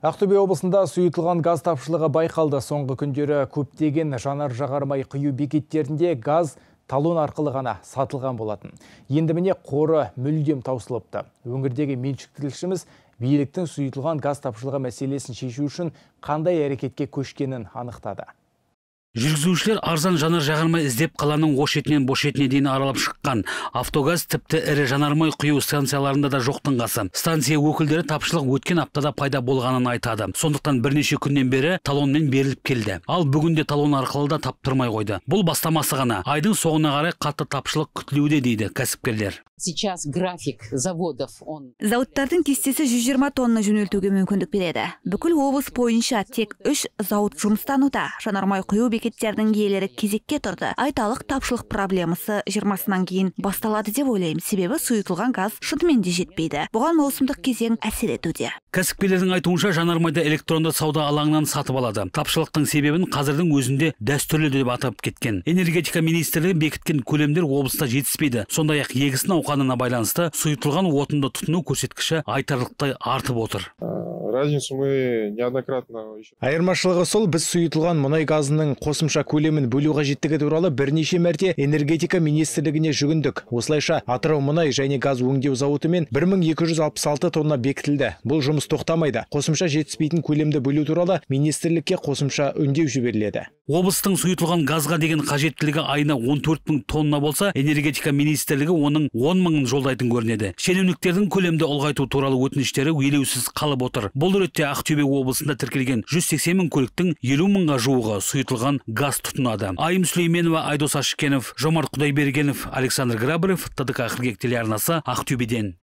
Ақтөбе облысында сұйытылған газ тапшылығы байқалды. Соңғы күндері көптеген жанар жағармай құю бекеттерінде газ талон арқылы ғана сатылған болатын. Енді міне қоры мүлдем таусылыпты. Өңірдегі меншіктілшіміз биліктің сұйытылған газ тапшылығы мәселесін шешу үшін қандай әрекетке көшкенін анықтады жүргізушілер арзан жанар жағармай іздеп қаланың ош шетінен бос шетіне дейін аралап шыққан автогаз тіпті ірі жанармай құю станцияларында да жоқтың қасы станция өкілдері тапшылық өткен аптада пайда болғанын айтады сондықтан бірнеше күннен бері талонмен беріліп келді ал бүгінде талон арқылы да таптырмай қойды бұл бастамасы ғана айдың соңына қарай қатты тапшылық күтілуде дейді кәсіпкерлер сейчас график заводов он зауыттардың кестесі 120 тонна жөнелтуге мүмкіндік береді бүкіл облыс бойынша тек үш зауыт жұмыстануда жанармай құю бекеттердің иелері кезекке тұрды айталық тапшылық проблемасы жиырмасынан кейін басталады деп ойлаймын себебі сұйытылған газ шынымен де жетпейді бұған маусымдық кезең әсер етуде кәсіпкерлердің айтуынша жанармайды электронды сауда алаңынан сатып алады тапшылықтың себебін қазірдің өзінде дәстүрлі деп атап кеткен энергетика министрлігі бекіткен көлемдер облыста жетіспейді сондай ақ егіс науқанына байланысты сұйытылған отынды тұтыну көрсеткіші айтарлықтай артып отыр разницу мы неоднократно айырмашылығы сол біз сұйытылған мұнай газының қосымша көлемін бөлу қажеттігі туралы бірнеше мәрте энергетика министрлігіне жүгіндік осылайша атырау мұнай және газ өңдеу зауытымен бір мың екі жүз алпыс алты тонна бекітілді бұл жұмыс тоқтамайды қосымша жетіспейтін көлемді бөлу туралы министрлікке қосымша үндеу жіберіледі облыстың сұйытылған газға деген қажеттілігі айына 14 мың тонна болса энергетика министрлігі оның он мыңын жолдайтын көрінеді шенеуніктердің көлемді ұлғайту туралы өтініштері елеусіз қалып отыр бұл ретте ақтөбе облысында тіркелген 180 мың көліктің елу мыңға жуығы сұйытылған газ тұтынады айым сүлейменова айдос ашкенов жомарт құдайбергенов александр грабрев тдк қыркүйек телеарнасы ақтөбеден